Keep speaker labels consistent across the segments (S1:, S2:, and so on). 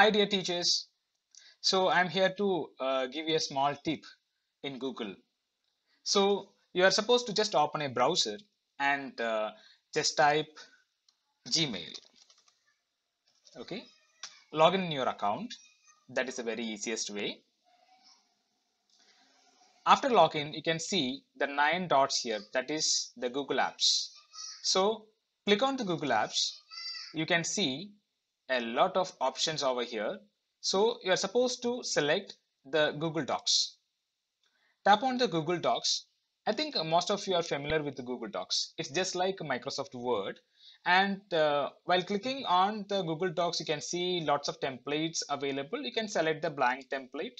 S1: Hi dear teachers. So I'm here to uh, give you a small tip in Google. So you are supposed to just open a browser and uh, just type Gmail. Okay. Log in your account. That is the very easiest way. After login, you can see the nine dots here. That is the Google Apps. So click on the Google Apps. You can see a lot of options over here. So you are supposed to select the Google Docs. Tap on the Google Docs. I think most of you are familiar with the Google Docs. It's just like Microsoft Word. And uh, while clicking on the Google Docs, you can see lots of templates available. You can select the blank template.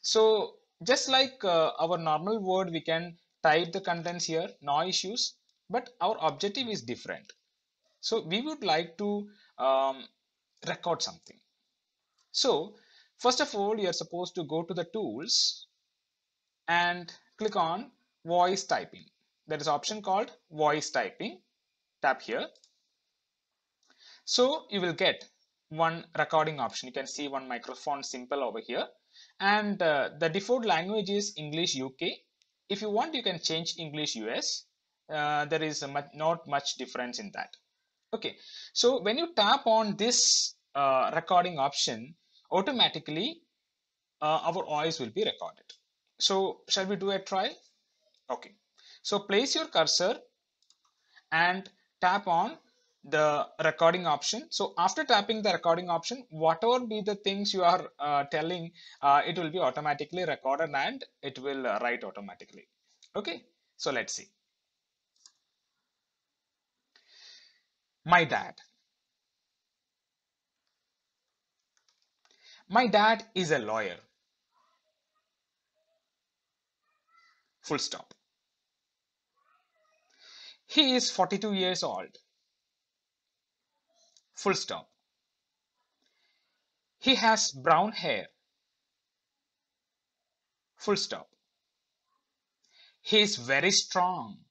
S1: So just like uh, our normal Word, we can type the contents here, no issues, but our objective is different. So we would like to um, record something. So first of all, you're supposed to go to the tools and click on voice typing. There is option called voice typing. Tap here. So you will get one recording option. You can see one microphone simple over here. And uh, the default language is English UK. If you want, you can change English US. Uh, there is much, not much difference in that. Okay, so when you tap on this uh, recording option, automatically uh, our voice will be recorded. So shall we do a try? Okay, so place your cursor and tap on the recording option. So after tapping the recording option, whatever be the things you are uh, telling, uh, it will be automatically recorded and it will uh, write automatically. Okay, so let's see. My dad. My dad is a lawyer. Full stop. He is 42 years old. Full stop. He has brown hair. Full stop. He is very strong.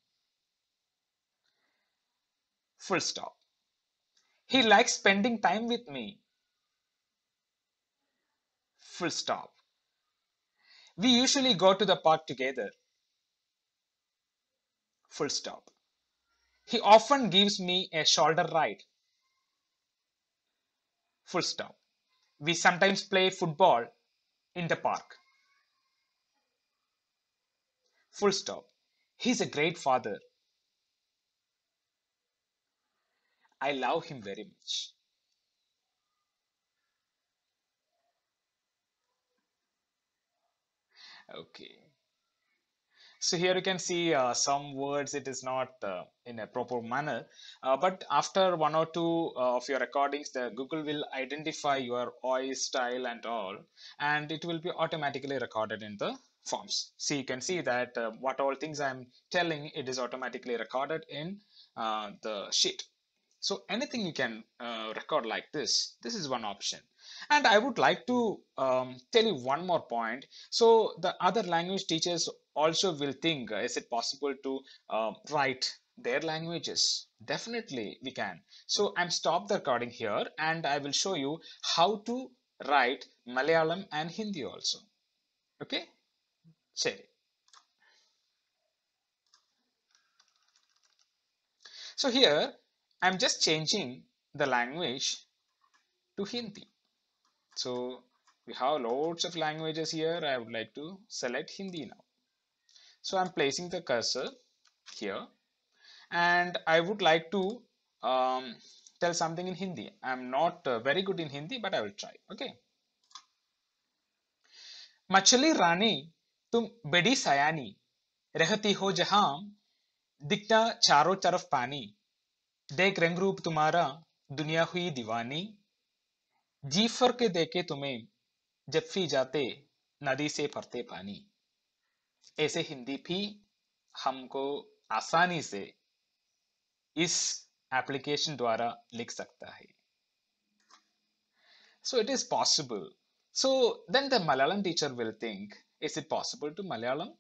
S1: Full stop. He likes spending time with me. Full stop. We usually go to the park together. Full stop. He often gives me a shoulder ride. Full stop. We sometimes play football in the park. Full stop. He's a great father. I love him very much. Okay. So here you can see uh, some words it is not uh, in a proper manner uh, but after one or two uh, of your recordings the Google will identify your OI style and all and it will be automatically recorded in the forms. So you can see that uh, what all things I'm telling it is automatically recorded in uh, the sheet. So anything you can uh, record like this, this is one option. And I would like to um, tell you one more point. So the other language teachers also will think, uh, is it possible to uh, write their languages? Definitely we can. So I'm stop the recording here and I will show you how to write Malayalam and Hindi also. Okay? Say So here I'm just changing the language to Hindi. So we have loads of languages here. I would like to select Hindi now. So I'm placing the cursor here and I would like to um, tell something in Hindi. I'm not uh, very good in Hindi, but I will try. Okay. Machali Rani, tum bedi Sayani Rehati ho Jaham dikta charo taraf pani. देख रंग रूप तुम्हारा दुनिया हुई दीवानी जी फर के देखे तुम्हें जब फी जाते नदी से फरते पानी ऐसे हिंदी भी हमको आसानी से इस एप्लीकेशन द्वारा लिख सकता है so it is possible so then the Malayalam teacher will think is it possible to Malayalam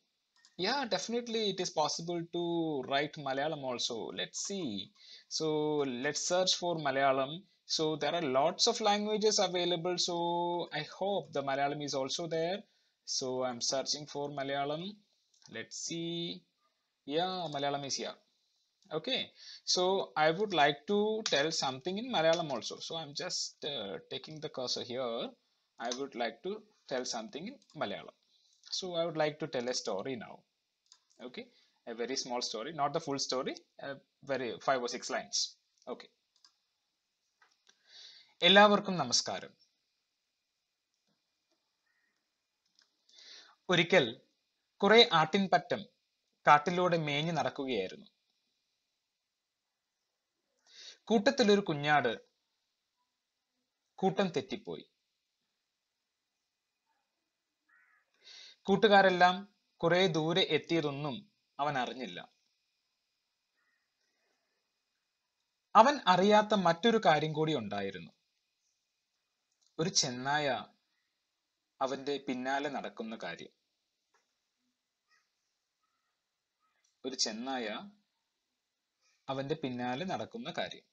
S1: Yeah, definitely it is possible to write Malayalam also. Let's see. So let's search for Malayalam. So there are lots of languages available. So I hope the Malayalam is also there. So I'm searching for Malayalam. Let's see. Yeah, Malayalam is here. Okay. So I would like to tell something in Malayalam also. So I'm just uh, taking the cursor here. I would like to tell something in Malayalam. So I would like to tell a story now. Okay, a very small story, not the full story, a very five or six lines. Okay. എല്ലാവർക്കും നമസ്കാരം ഒരിക്കൽ കുറെ ആട്ടിൻപറ്റം കാട്ടിലൂടെ മേഞ്ഞു നടക്കുകയായിരുന്നു കൂട്ടത്തിലൊരു കുഞ്ഞാട് കൂട്ടം തെറ്റിപ്പോയി കൂട്ടുകാരെല്ലാം കുറെ ദൂരെ എത്തിയതൊന്നും അവൻ അറിഞ്ഞില്ല അവൻ അറിയാത്ത മറ്റൊരു കാര്യം കൂടി ഉണ്ടായിരുന്നു ഒരു ചെന്നായ അവന്റെ പിന്നാലെ നടക്കുന്ന കാര്യം ഒരു ചെന്നായ അവന്റെ പിന്നാലെ നടക്കുന്ന കാര്യം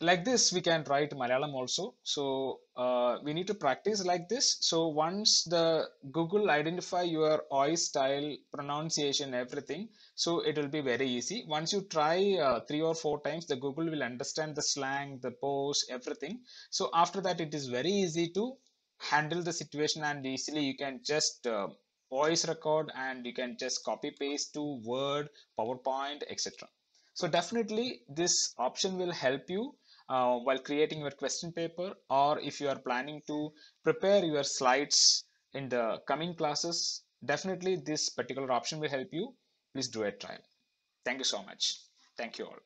S1: like this we can write Malayalam also. So uh, we need to practice like this. So once the Google identify your OI style, pronunciation, everything, so it will be very easy. Once you try uh, three or four times, the Google will understand the slang, the pose, everything. So after that, it is very easy to handle the situation and easily you can just uh, voice record and you can just copy paste to Word, PowerPoint, etc. So definitely this option will help you uh, while creating your question paper or if you are planning to prepare your slides in the coming classes definitely this particular option will help you please do a trial thank you so much thank you all